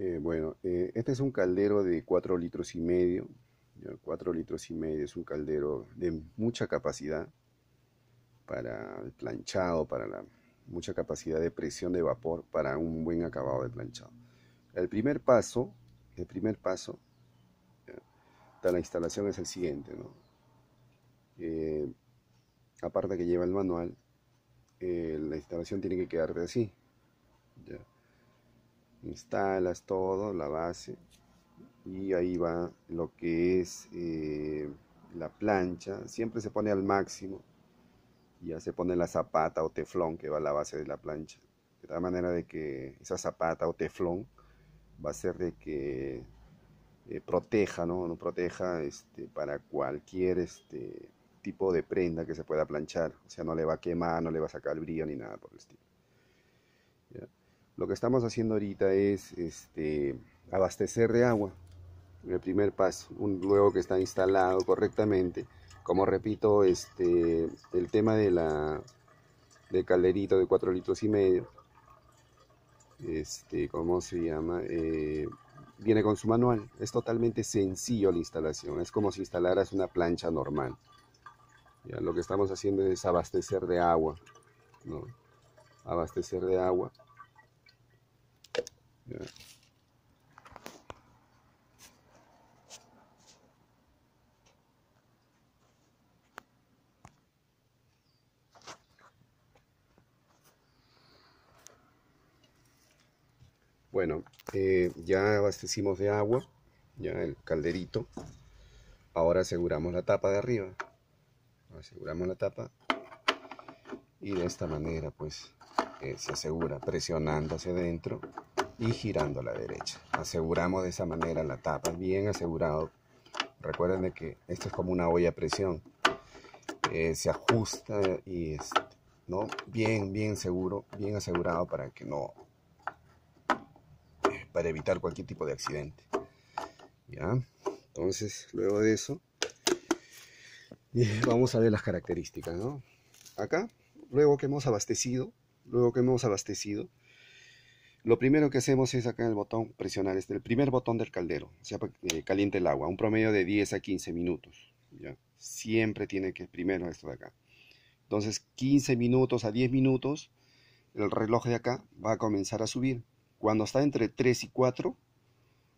Eh, bueno, eh, este es un caldero de 4 litros y medio. 4 litros y medio es un caldero de mucha capacidad para el planchado, para la mucha capacidad de presión de vapor para un buen acabado de planchado. El primer paso, el primer paso de la instalación es el siguiente, ¿no? Eh, aparte que lleva el manual, la instalación tiene que quedarse así instalas todo, la base, y ahí va lo que es eh, la plancha, siempre se pone al máximo, ya se pone la zapata o teflón que va a la base de la plancha, de tal manera de que esa zapata o teflón va a ser de que eh, proteja, ¿no? no proteja este, para cualquier este, tipo de prenda que se pueda planchar, o sea, no le va a quemar, no le va a sacar el brillo ni nada por el estilo. Lo que estamos haciendo ahorita es este, abastecer de agua, el primer paso, un luego que está instalado correctamente. Como repito, este, el tema de la del calderito de 4 litros y medio, este, ¿cómo se llama? Eh, viene con su manual. Es totalmente sencillo la instalación, es como si instalaras una plancha normal. lo que estamos haciendo es abastecer de agua, Abastecer de agua Bueno, eh, ya abastecimos de agua, ya el calderito. Ahora aseguramos la tapa de arriba. Aseguramos la tapa. Y de esta manera pues eh, se asegura presionando hacia adentro y girando a la derecha. Aseguramos de esa manera la tapa, bien asegurado. Recuerden que esto es como una olla a presión. Eh, se ajusta y es ¿no? bien, bien seguro, bien asegurado para que no para evitar cualquier tipo de accidente. ¿Ya? Entonces, luego de eso, vamos a ver las características, Acá, luego que hemos abastecido, luego que hemos abastecido, lo primero que hacemos es acá en el botón presionar este, el primer botón del caldero, sea, eh, caliente el agua, un promedio de 10 a 15 minutos, ¿ya? Siempre tiene que primero esto de acá. Entonces, 15 minutos a 10 minutos, el reloj de acá va a comenzar a subir cuando está entre 3 y 4,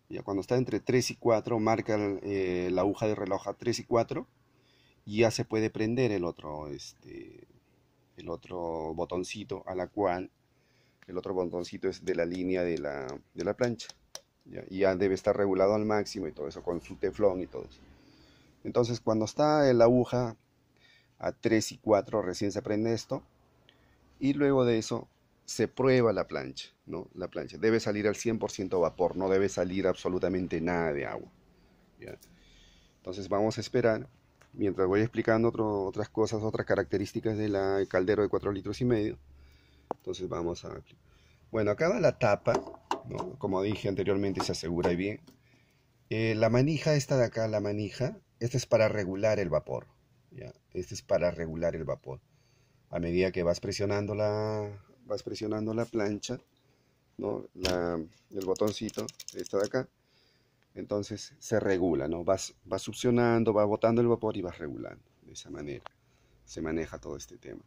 ya cuando está entre 3 y 4, marca eh, la aguja de reloj a 3 y 4, y ya se puede prender el otro, este, el otro botoncito a la cual, el otro botoncito es de la línea de la, plancha. Ya, y ya debe estar regulado al máximo y todo eso, con su teflón y todo eso. Entonces, cuando está la aguja a 3 y 4, recién se prende esto. Y luego de eso, se prueba la plancha. La plancha. Debe salir al 100% vapor, no debe salir absolutamente nada de agua. Entonces vamos a esperar, mientras voy explicando otras cosas, otras características del caldero de 4 litros y medio. Entonces vamos a... Bueno, acá la tapa, como dije anteriormente, se asegura bien. Eh, la manija, esta de acá, la manija, esta es para regular el vapor. ¿ya? es para regular el vapor. A medida que vas presionando vas presionando la plancha, el botoncito, esta de acá, entonces se regula, ¿no? Vas, vas succionando, va botando el vapor y va regulando. De esa manera se maneja todo este tema.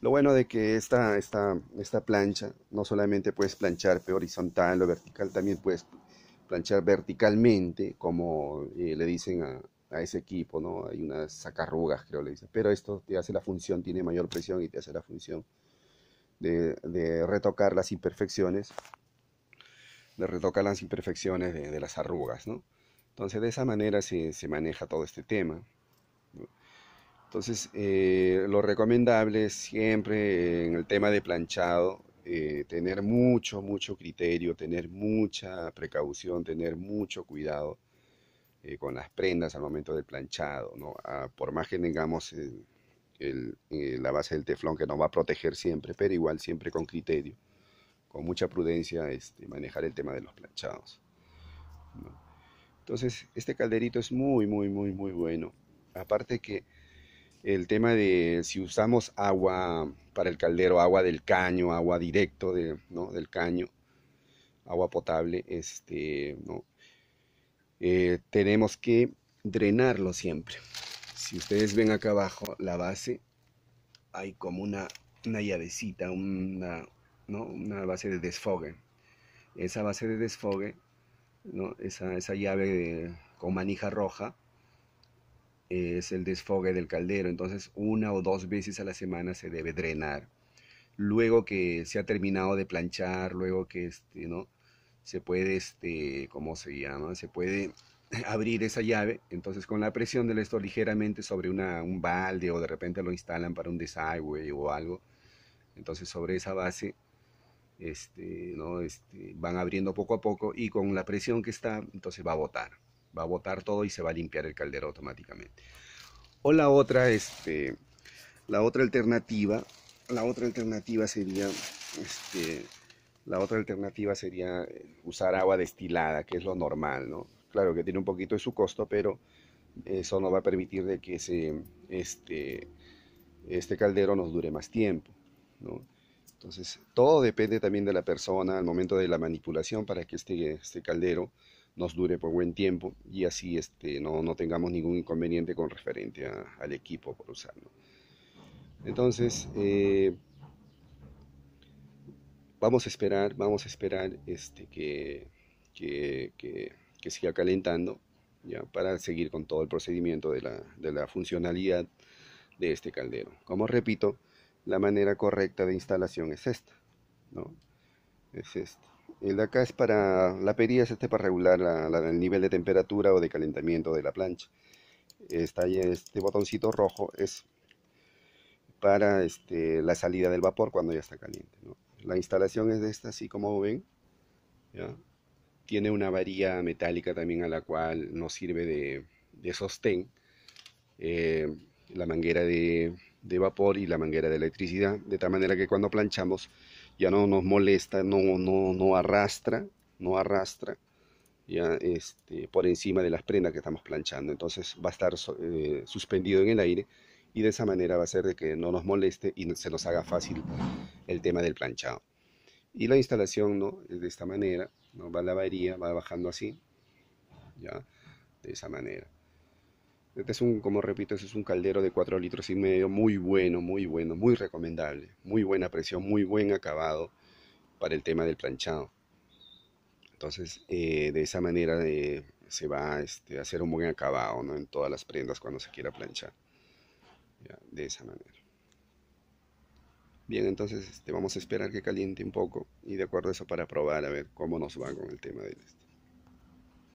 Lo bueno de que esta, esta, esta plancha, no solamente puedes planchar horizontal o vertical, también puedes planchar verticalmente, como eh, le dicen a, ese equipo, ¿no? Hay unas sacarrugas, creo le dicen. Pero esto te hace la función, tiene mayor presión y te hace la función de, retocar las imperfecciones, de retocar las imperfecciones de, las arrugas, ¿no? Entonces, de esa manera se, maneja todo este tema. Entonces, eh, lo recomendable es siempre en el tema de planchado, eh, tener mucho, mucho criterio, tener mucha precaución, tener mucho cuidado eh, con las prendas al momento del planchado, ¿no? Ah, por más que tengamos eh, la base del teflón que nos va a proteger siempre, pero igual siempre con criterio, con mucha prudencia este, manejar el tema de los planchados. Entonces, este calderito es muy, muy, muy, muy bueno. Aparte que el tema de si usamos agua para el caldero, agua del caño, agua directo ¿no? del caño, agua potable, este, ¿no? Eh, tenemos que drenarlo siempre si ustedes ven acá abajo la base, hay como una, una llavecita, una, ¿no? una base de desfogue. Esa base de desfogue, ¿no? esa, esa llave con manija roja, es el desfogue del caldero. Entonces, una o dos veces a la semana se debe drenar. Luego que se ha terminado de planchar, luego que este, ¿no? se puede, este, ¿cómo se llama? Se puede abrir esa llave, entonces con la presión del esto ligeramente sobre un balde o de repente lo instalan para un desagüe o algo, entonces sobre esa base este, ¿no? Este, van abriendo poco a poco y con la presión que está, entonces va a botar, va a botar todo y se va a limpiar el caldero automáticamente. O la otra, este, la otra alternativa, la otra alternativa sería, este, la otra alternativa sería eh, usar agua destilada, que es lo normal, ¿no? claro que tiene un poquito de su costo, pero eso no va a permitir de que este, este caldero nos dure más tiempo. Entonces, todo depende también de la persona al momento de la manipulación para que este, este caldero nos dure por buen tiempo y así este, no, tengamos ningún inconveniente con referente al equipo por usarlo. Entonces, eh, vamos a esperar, vamos a esperar este, que que siga calentando ya para seguir con todo el procedimiento de la, de la funcionalidad de este caldero. Como repito, la manera correcta de instalación es esta, ¿no? Es esta. El de acá es para, la perilla es este para regular la, el nivel de temperatura o de calentamiento de la plancha. está ahí este botoncito rojo es para este, la salida del vapor cuando ya está caliente. La instalación es de esta, así como ven. ¿ya? tiene una varilla metálica también a la cual nos sirve de, sostén, eh, la manguera de, vapor y la manguera de electricidad, de tal manera que cuando planchamos ya no nos molesta, no, no, no arrastra, no arrastra ya este, por encima de las prendas que estamos planchando, entonces va a estar eh, suspendido en el aire y de esa manera va a ser de que no nos moleste y se nos haga fácil el tema del planchado. Y la instalación ¿no? es eh, de esta manera, ¿no? va la varilla, va bajando así, ¿ya? de esa manera. Este es un, como repito, este es un caldero de 4 litros y medio, muy bueno, muy bueno, muy recomendable, muy buena presión, muy buen acabado para el tema del planchado. Entonces, eh, de esa manera eh, se va este, a hacer un buen acabado ¿no? en todas las prendas cuando se quiera planchar. de esa manera. Bien, entonces te este, vamos a esperar que caliente un poco y de acuerdo a eso para probar a ver cómo nos va con el tema de esto.